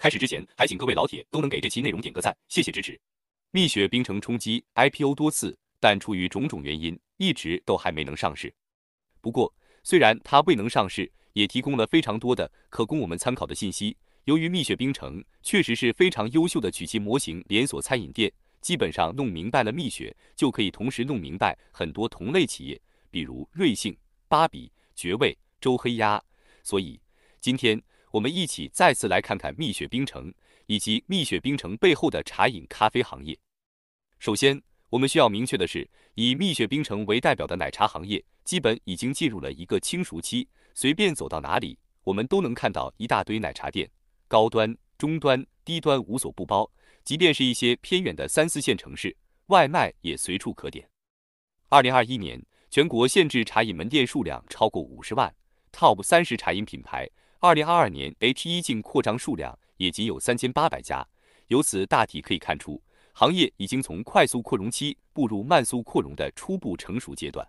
开始之前，还请各位老铁都能给这期内容点个赞，谢谢支持。蜜雪冰城冲击 IPO 多次，但出于种种原因，一直都还没能上市。不过，虽然它未能上市，也提供了非常多的可供我们参考的信息。由于蜜雪冰城确实是非常优秀的曲奇模型连锁餐饮店，基本上弄明白了蜜雪，就可以同时弄明白很多同类企业，比如瑞幸、芭比、绝味、周黑鸭。所以今天。我们一起再次来看看蜜雪冰城以及蜜雪冰城背后的茶饮咖啡行业。首先，我们需要明确的是，以蜜雪冰城为代表的奶茶行业，基本已经进入了一个轻熟期。随便走到哪里，我们都能看到一大堆奶茶店，高端、中端、低端无所不包。即便是一些偏远的三四线城市，外卖也随处可点。二零二一年，全国限制茶饮门店数量超过五十万，TOP 三十茶饮品牌。二零二二年 H 一进扩张数量也仅有三千八百家，由此大体可以看出，行业已经从快速扩容期步入慢速扩容的初步成熟阶段。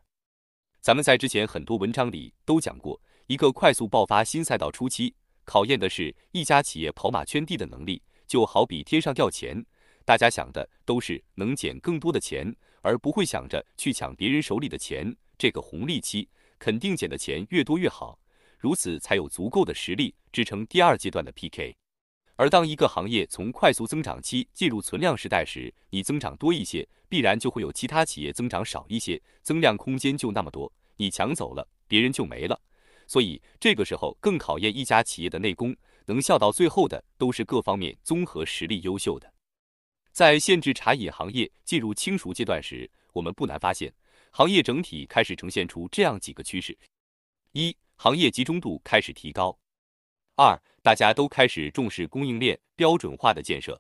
咱们在之前很多文章里都讲过，一个快速爆发新赛道初期，考验的是一家企业跑马圈地的能力，就好比天上掉钱，大家想的都是能捡更多的钱，而不会想着去抢别人手里的钱。这个红利期，肯定捡的钱越多越好。如此，才有足够的实力支撑第二阶段的 PK。而当一个行业从快速增长期进入存量时代时，你增长多一些，必然就会有其他企业增长少一些，增量空间就那么多，你抢走了，别人就没了。所以，这个时候更考验一家企业的内功，能笑到最后的都是各方面综合实力优秀的。在限制茶饮行业进入轻熟阶段时，我们不难发现，行业整体开始呈现出这样几个趋势。一、行业集中度开始提高；二、大家都开始重视供应链标准化的建设；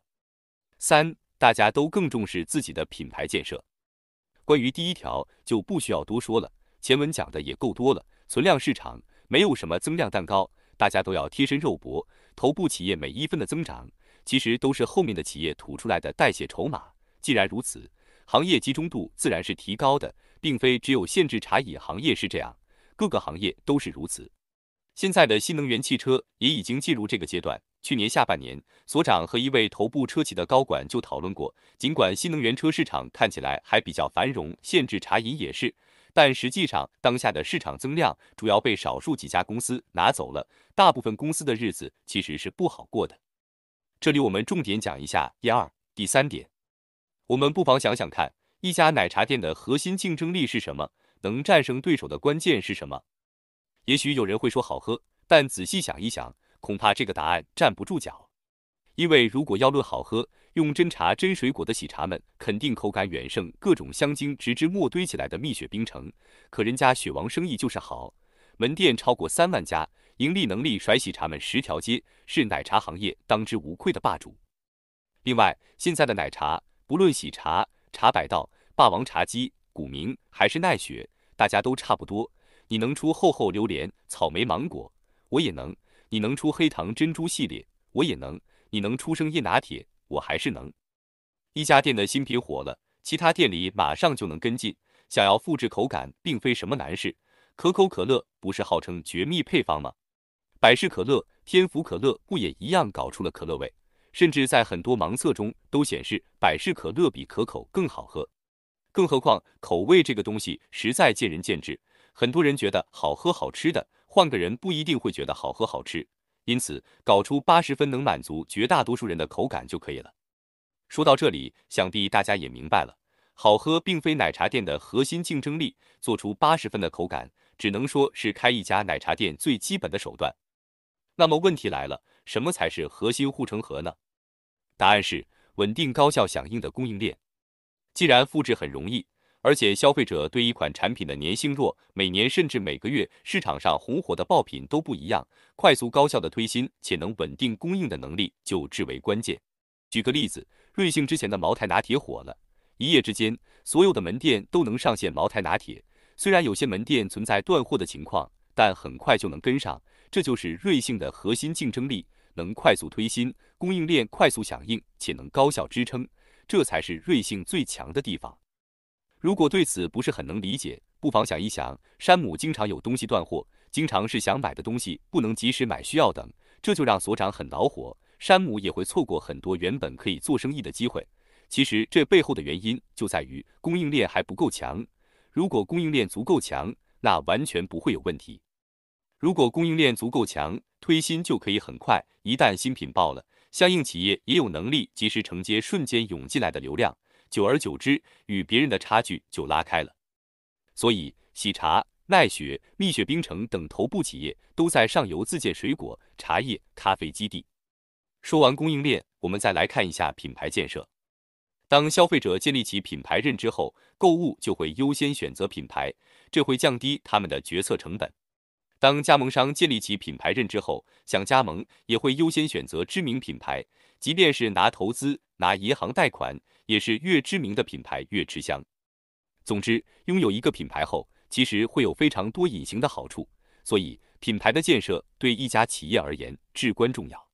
三、大家都更重视自己的品牌建设。关于第一条就不需要多说了，前文讲的也够多了。存量市场没有什么增量蛋糕，大家都要贴身肉搏，头部企业每一分的增长，其实都是后面的企业吐出来的代谢筹码。既然如此，行业集中度自然是提高的，并非只有限制茶饮行业是这样。各个行业都是如此，现在的新能源汽车也已经进入这个阶段。去年下半年，所长和一位头部车企的高管就讨论过，尽管新能源车市场看起来还比较繁荣，限制茶饮也是，但实际上当下的市场增量主要被少数几家公司拿走了，大部分公司的日子其实是不好过的。这里我们重点讲一下第二、第三点。我们不妨想想看，一家奶茶店的核心竞争力是什么？能战胜对手的关键是什么？也许有人会说好喝，但仔细想一想，恐怕这个答案站不住脚。因为如果要论好喝，用真茶真水果的喜茶们，肯定口感远胜各种香精、直至末堆起来的蜜雪冰城。可人家雪王生意就是好，门店超过三万家，盈利能力甩喜茶们十条街，是奶茶行业当之无愧的霸主。另外，现在的奶茶，不论喜茶、茶百道、霸王茶姬。古茗还是奈雪，大家都差不多。你能出厚厚榴莲、草莓、芒果，我也能；你能出黑糖珍珠系列，我也能；你能出生椰拿铁，我还是能。一家店的新品火了，其他店里马上就能跟进。想要复制口感，并非什么难事。可口可乐不是号称绝密配方吗？百事可乐、天府可乐不也一样搞出了可乐味？甚至在很多盲测中都显示，百事可乐比可口更好喝。更何况，口味这个东西实在见仁见智，很多人觉得好喝好吃的，换个人不一定会觉得好喝好吃。因此，搞出八十分能满足绝大多数人的口感就可以了。说到这里，想必大家也明白了，好喝并非奶茶店的核心竞争力，做出八十分的口感，只能说是开一家奶茶店最基本的手段。那么问题来了，什么才是核心护城河呢？答案是稳定高效响应的供应链。既然复制很容易，而且消费者对一款产品的粘性弱，每年甚至每个月市场上红火的爆品都不一样，快速高效的推新且能稳定供应的能力就至为关键。举个例子，瑞幸之前的茅台拿铁火了，一夜之间所有的门店都能上线茅台拿铁，虽然有些门店存在断货的情况，但很快就能跟上。这就是瑞幸的核心竞争力，能快速推新，供应链快速响应且能高效支撑。这才是瑞幸最强的地方。如果对此不是很能理解，不妨想一想，山姆经常有东西断货，经常是想买的东西不能及时买，需要等，这就让所长很恼火。山姆也会错过很多原本可以做生意的机会。其实这背后的原因就在于供应链还不够强。如果供应链足够强，那完全不会有问题。如果供应链足够强，推新就可以很快。一旦新品爆了，相应企业也有能力及时承接瞬间涌进来的流量，久而久之，与别人的差距就拉开了。所以，喜茶、奈雪、蜜雪冰城等头部企业都在上游自建水果、茶叶、咖啡基地。说完供应链，我们再来看一下品牌建设。当消费者建立起品牌认知后，购物就会优先选择品牌，这会降低他们的决策成本。当加盟商建立起品牌认知后，想加盟也会优先选择知名品牌，即便是拿投资、拿银行贷款，也是越知名的品牌越吃香。总之，拥有一个品牌后，其实会有非常多隐形的好处，所以品牌的建设对一家企业而言至关重要。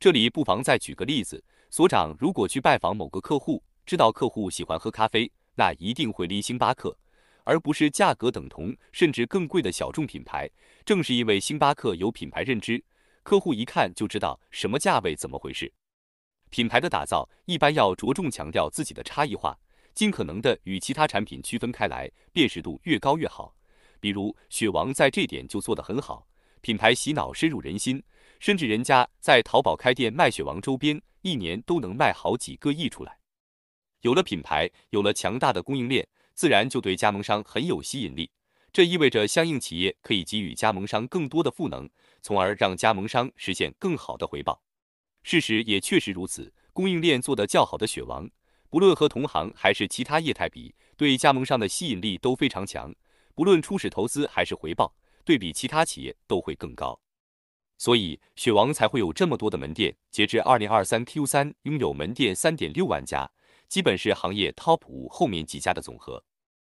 这里不妨再举个例子：所长如果去拜访某个客户，知道客户喜欢喝咖啡，那一定会拎星巴克。而不是价格等同甚至更贵的小众品牌，正是因为星巴克有品牌认知，客户一看就知道什么价位怎么回事。品牌的打造一般要着重强调自己的差异化，尽可能的与其他产品区分开来，辨识度越高越好。比如雪王在这点就做得很好，品牌洗脑深入人心，甚至人家在淘宝开店卖雪王周边，一年都能卖好几个亿出来。有了品牌，有了强大的供应链。自然就对加盟商很有吸引力，这意味着相应企业可以给予加盟商更多的赋能，从而让加盟商实现更好的回报。事实也确实如此，供应链做得较好的雪王，不论和同行还是其他业态比，对加盟商的吸引力都非常强，不论初始投资还是回报，对比其他企业都会更高。所以雪王才会有这么多的门店，截至二零二三 Q 三，拥有门店三点六万家。基本是行业 top 五后面几家的总和，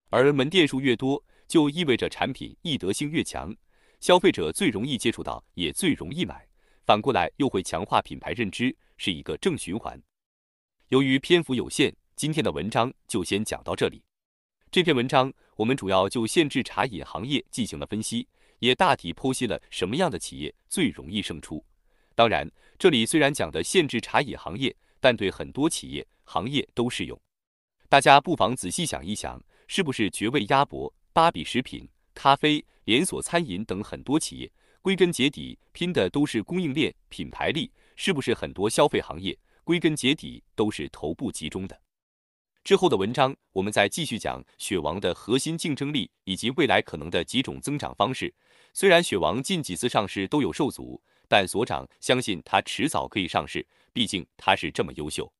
而门店数越多，就意味着产品易得性越强，消费者最容易接触到，也最容易买，反过来又会强化品牌认知，是一个正循环。由于篇幅有限，今天的文章就先讲到这里。这篇文章我们主要就限制茶饮行业进行了分析，也大体剖析了什么样的企业最容易胜出。当然，这里虽然讲的限制茶饮行业。但对很多企业、行业都适用，大家不妨仔细想一想，是不是绝味鸭脖、芭比食品、咖啡连锁餐饮等很多企业，归根结底拼的都是供应链、品牌力，是不是很多消费行业，归根结底都是头部集中的？之后的文章我们再继续讲雪王的核心竞争力以及未来可能的几种增长方式。虽然雪王近几次上市都有受阻。但所长相信他迟早可以上市，毕竟他是这么优秀。